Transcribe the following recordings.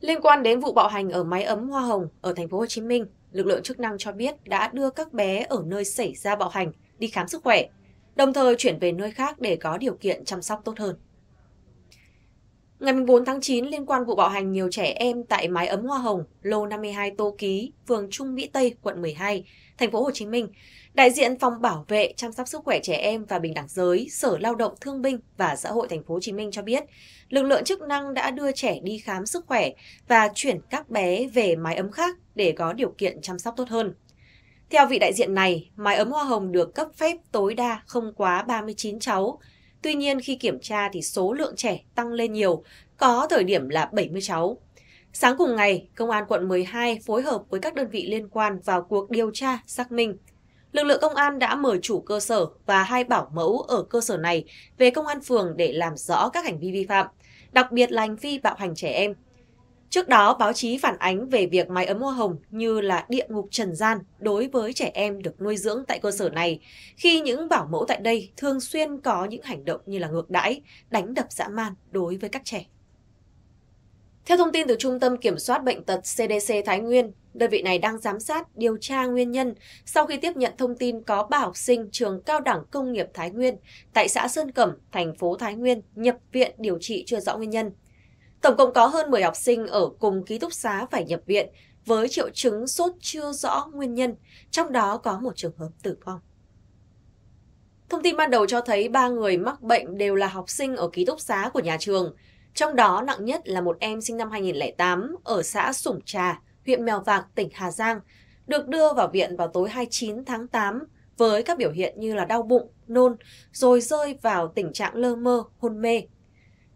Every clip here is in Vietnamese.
Liên quan đến vụ bạo hành ở máy ấm Hoa Hồng ở thành phố Hồ Chí Minh, lực lượng chức năng cho biết đã đưa các bé ở nơi xảy ra bạo hành đi khám sức khỏe, đồng thời chuyển về nơi khác để có điều kiện chăm sóc tốt hơn. Ngày 4 tháng 9, liên quan vụ bạo hành nhiều trẻ em tại mái ấm Hoa Hồng, lô 52 Tô Ký, phường Trung Mỹ Tây, quận 12, thành phố Hồ Chí Minh, đại diện phòng bảo vệ chăm sóc sức khỏe trẻ em và bình đẳng giới, Sở Lao động Thương binh và Xã hội thành phố Hồ Chí Minh cho biết, lực lượng chức năng đã đưa trẻ đi khám sức khỏe và chuyển các bé về mái ấm khác để có điều kiện chăm sóc tốt hơn. Theo vị đại diện này, mái ấm Hoa Hồng được cấp phép tối đa không quá 39 cháu, Tuy nhiên khi kiểm tra thì số lượng trẻ tăng lên nhiều, có thời điểm là 70 cháu. Sáng cùng ngày, Công an quận 12 phối hợp với các đơn vị liên quan vào cuộc điều tra, xác minh. Lực lượng công an đã mời chủ cơ sở và hai bảo mẫu ở cơ sở này về công an phường để làm rõ các hành vi vi phạm, đặc biệt là hành vi bạo hành trẻ em. Trước đó, báo chí phản ánh về việc mái ấm hoa hồng như là địa ngục trần gian đối với trẻ em được nuôi dưỡng tại cơ sở này, khi những bảo mẫu tại đây thường xuyên có những hành động như là ngược đãi, đánh đập dã man đối với các trẻ. Theo thông tin từ Trung tâm Kiểm soát Bệnh tật CDC Thái Nguyên, đơn vị này đang giám sát điều tra nguyên nhân sau khi tiếp nhận thông tin có ba học sinh trường cao đẳng công nghiệp Thái Nguyên tại xã Sơn Cẩm, thành phố Thái Nguyên nhập viện điều trị chưa rõ nguyên nhân. Tổng cộng có hơn 10 học sinh ở cùng ký túc xá phải nhập viện với triệu chứng sốt chưa rõ nguyên nhân, trong đó có một trường hợp tử vong. Thông tin ban đầu cho thấy ba người mắc bệnh đều là học sinh ở ký túc xá của nhà trường, trong đó nặng nhất là một em sinh năm 2008 ở xã Sủng Trà, huyện Mèo Vạc, tỉnh Hà Giang, được đưa vào viện vào tối 29 tháng 8 với các biểu hiện như là đau bụng, nôn, rồi rơi vào tình trạng lơ mơ, hôn mê,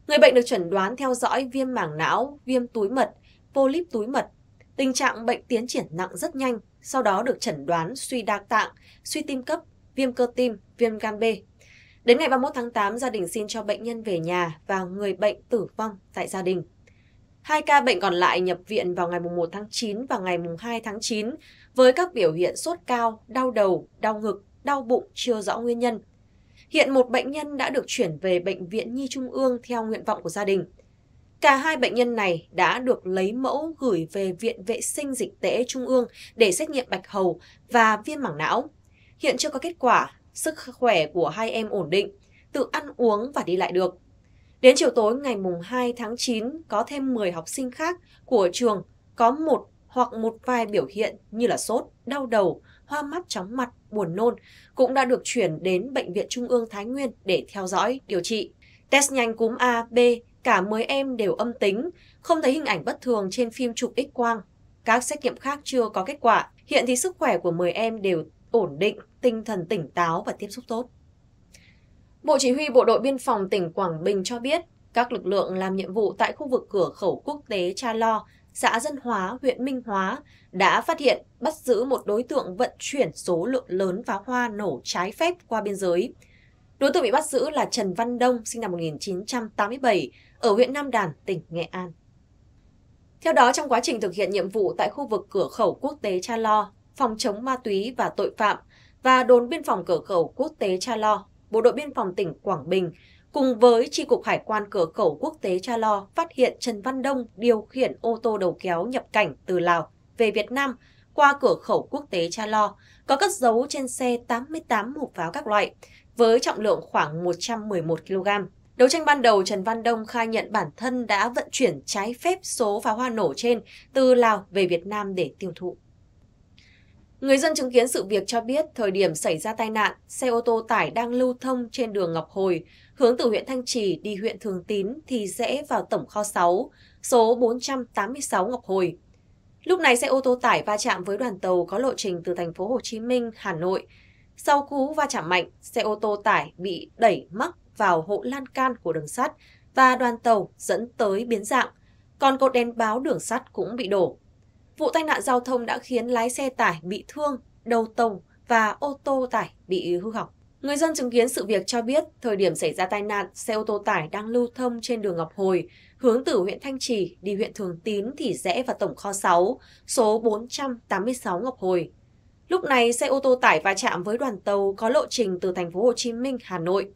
Người bệnh được chẩn đoán theo dõi viêm mảng não, viêm túi mật, polyp túi mật. Tình trạng bệnh tiến triển nặng rất nhanh, sau đó được chẩn đoán suy đa tạng, suy tim cấp, viêm cơ tim, viêm gan B. Đến ngày 31 tháng 8, gia đình xin cho bệnh nhân về nhà và người bệnh tử vong tại gia đình. Hai ca bệnh còn lại nhập viện vào ngày 1 tháng 9 và ngày 2 tháng 9 với các biểu hiện sốt cao, đau đầu, đau ngực, đau bụng chưa rõ nguyên nhân, Hiện một bệnh nhân đã được chuyển về Bệnh viện Nhi Trung ương theo nguyện vọng của gia đình. Cả hai bệnh nhân này đã được lấy mẫu gửi về Viện Vệ sinh Dịch tễ Trung ương để xét nghiệm bạch hầu và viêm mảng não. Hiện chưa có kết quả, sức khỏe của hai em ổn định, tự ăn uống và đi lại được. Đến chiều tối ngày mùng 2 tháng 9, có thêm 10 học sinh khác của trường có một hoặc một vài biểu hiện như là sốt, đau đầu, hoa mắt chóng mặt, buồn nôn cũng đã được chuyển đến Bệnh viện Trung ương Thái Nguyên để theo dõi, điều trị. Test nhanh cúm A, B, cả 10 em đều âm tính, không thấy hình ảnh bất thường trên phim chụp x-quang. Các xét nghiệm khác chưa có kết quả, hiện thì sức khỏe của 10 em đều ổn định, tinh thần tỉnh táo và tiếp xúc tốt. Bộ Chỉ huy Bộ đội Biên phòng tỉnh Quảng Bình cho biết, các lực lượng làm nhiệm vụ tại khu vực cửa khẩu quốc tế Cha Lo xã Dân Hóa, huyện Minh Hóa đã phát hiện bắt giữ một đối tượng vận chuyển số lượng lớn pháo hoa nổ trái phép qua biên giới. Đối tượng bị bắt giữ là Trần Văn Đông, sinh năm 1987, ở huyện Nam Đàn, tỉnh Nghệ An. Theo đó, trong quá trình thực hiện nhiệm vụ tại khu vực cửa khẩu quốc tế Cha Lo, phòng chống ma túy và tội phạm và đồn biên phòng cửa khẩu quốc tế Cha Lo, Bộ đội biên phòng tỉnh Quảng Bình cùng với Tri Cục Hải quan Cửa khẩu Quốc tế Cha Lo phát hiện Trần Văn Đông điều khiển ô tô đầu kéo nhập cảnh từ Lào về Việt Nam qua cửa khẩu quốc tế Cha Lo, có cất giấu trên xe 88 hộp pháo các loại, với trọng lượng khoảng 111 kg. Đấu tranh ban đầu, Trần Văn Đông khai nhận bản thân đã vận chuyển trái phép số pháo hoa nổ trên từ Lào về Việt Nam để tiêu thụ. Người dân chứng kiến sự việc cho biết thời điểm xảy ra tai nạn, xe ô tô tải đang lưu thông trên đường Ngọc Hồi, hướng từ huyện Thanh Trì đi huyện Thường Tín thì rẽ vào tổng kho 6, số 486 Ngọc Hồi. Lúc này xe ô tô tải va chạm với đoàn tàu có lộ trình từ thành phố Hồ Chí Minh, Hà Nội. Sau cú va chạm mạnh, xe ô tô tải bị đẩy mắc vào hộ lan can của đường sắt và đoàn tàu dẫn tới biến dạng. Còn cột đèn báo đường sắt cũng bị đổ, Vụ tai nạn giao thông đã khiến lái xe tải bị thương, đầu tàu và ô tô tải bị hư hỏng. Người dân chứng kiến sự việc cho biết, thời điểm xảy ra tai nạn, xe ô tô tải đang lưu thông trên đường Ngọc Hồi, hướng từ huyện Thanh Trì đi huyện Thường Tín thì rẽ vào tổng kho 6, số 486 Ngọc Hồi. Lúc này, xe ô tô tải va chạm với đoàn tàu có lộ trình từ thành phố Hồ Chí Minh, Hà Nội.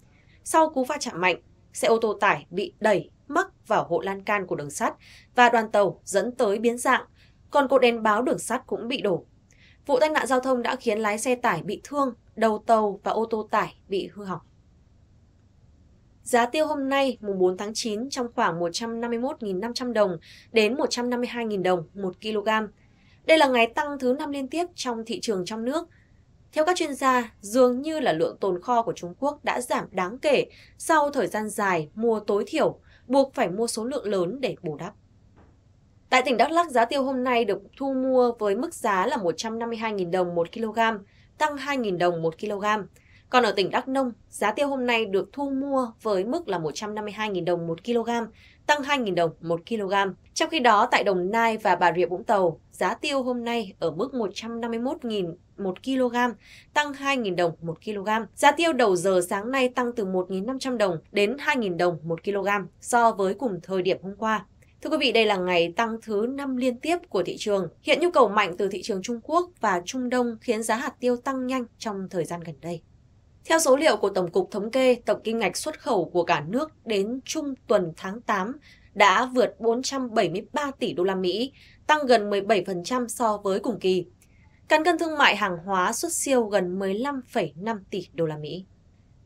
Sau cú va chạm mạnh, xe ô tô tải bị đẩy mắc vào hộ lan can của đường sắt và đoàn tàu dẫn tới biến dạng, còn cột đèn báo đường sắt cũng bị đổ. Vụ tai nạn giao thông đã khiến lái xe tải bị thương, đầu tàu và ô tô tải bị hư hỏng. Giá tiêu hôm nay mùng 4 tháng 9 trong khoảng 151.500 đồng đến 152.000 đồng 1 kg. Đây là ngày tăng thứ năm liên tiếp trong thị trường trong nước. Theo các chuyên gia, dường như là lượng tồn kho của Trung Quốc đã giảm đáng kể sau thời gian dài mua tối thiểu, buộc phải mua số lượng lớn để bù đắp. Tại tỉnh Đắk Lắk, giá tiêu hôm nay được thu mua với mức giá là 152.000 đồng 1 kg, tăng 2.000 đồng 1 kg. Còn ở tỉnh Đắk Nông, giá tiêu hôm nay được thu mua với mức là 152.000 đồng 1 kg, tăng 2.000 đồng 1 kg. Trong khi đó, tại Đồng Nai và Bà Rịa Vũng Tàu, giá tiêu hôm nay ở mức 151.000 1 kg, tăng 2.000 đồng 1 kg. Giá tiêu đầu giờ sáng nay tăng từ 1.500 đồng đến 2.000 đồng 1 kg so với cùng thời điểm hôm qua. Thưa quý vị, đây là ngày tăng thứ 5 liên tiếp của thị trường. Hiện nhu cầu mạnh từ thị trường Trung Quốc và Trung Đông khiến giá hạt tiêu tăng nhanh trong thời gian gần đây. Theo số liệu của Tổng cục Thống kê, tổng kim ngạch xuất khẩu của cả nước đến trung tuần tháng 8 đã vượt 473 tỷ đô la Mỹ, tăng gần 17% so với cùng kỳ. Cán cân thương mại hàng hóa xuất siêu gần 15,5 tỷ đô la Mỹ.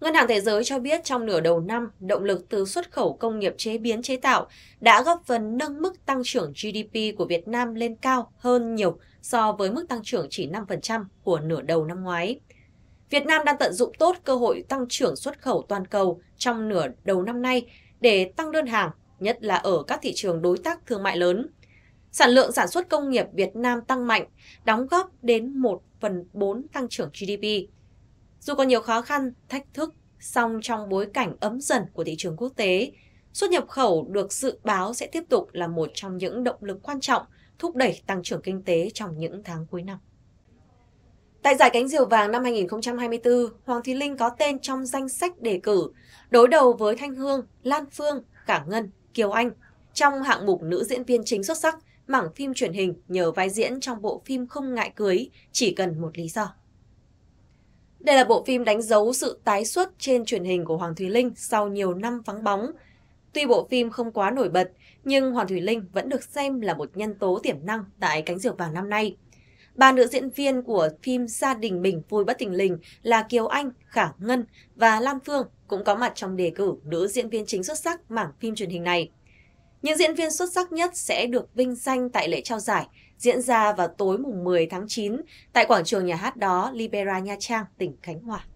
Ngân hàng Thế giới cho biết trong nửa đầu năm, động lực từ xuất khẩu công nghiệp chế biến chế tạo đã góp phần nâng mức tăng trưởng GDP của Việt Nam lên cao hơn nhiều so với mức tăng trưởng chỉ 5% của nửa đầu năm ngoái. Việt Nam đang tận dụng tốt cơ hội tăng trưởng xuất khẩu toàn cầu trong nửa đầu năm nay để tăng đơn hàng, nhất là ở các thị trường đối tác thương mại lớn. Sản lượng sản xuất công nghiệp Việt Nam tăng mạnh, đóng góp đến 1 phần 4 tăng trưởng GDP. Dù có nhiều khó khăn, thách thức, song trong bối cảnh ấm dần của thị trường quốc tế, xuất nhập khẩu được dự báo sẽ tiếp tục là một trong những động lực quan trọng thúc đẩy tăng trưởng kinh tế trong những tháng cuối năm. Tại giải cánh diều vàng năm 2024, Hoàng Thị Linh có tên trong danh sách đề cử, đối đầu với Thanh Hương, Lan Phương, Cả Ngân, Kiều Anh trong hạng mục nữ diễn viên chính xuất sắc mảng phim truyền hình nhờ vai diễn trong bộ phim Không ngại cưới chỉ cần một lý do. Đây là bộ phim đánh dấu sự tái xuất trên truyền hình của Hoàng Thùy Linh sau nhiều năm vắng bóng. Tuy bộ phim không quá nổi bật, nhưng Hoàng Thùy Linh vẫn được xem là một nhân tố tiềm năng tại cánh diều vàng năm nay. Ba nữ diễn viên của phim Gia đình mình vui bất tình lình là Kiều Anh, Khả Ngân và Lam Phương cũng có mặt trong đề cử nữ diễn viên chính xuất sắc mảng phim truyền hình này. Những diễn viên xuất sắc nhất sẽ được vinh danh tại lễ trao giải diễn ra vào tối mùng 10 tháng 9 tại quảng trường nhà hát đó Libera Nha Trang, tỉnh Khánh Hòa.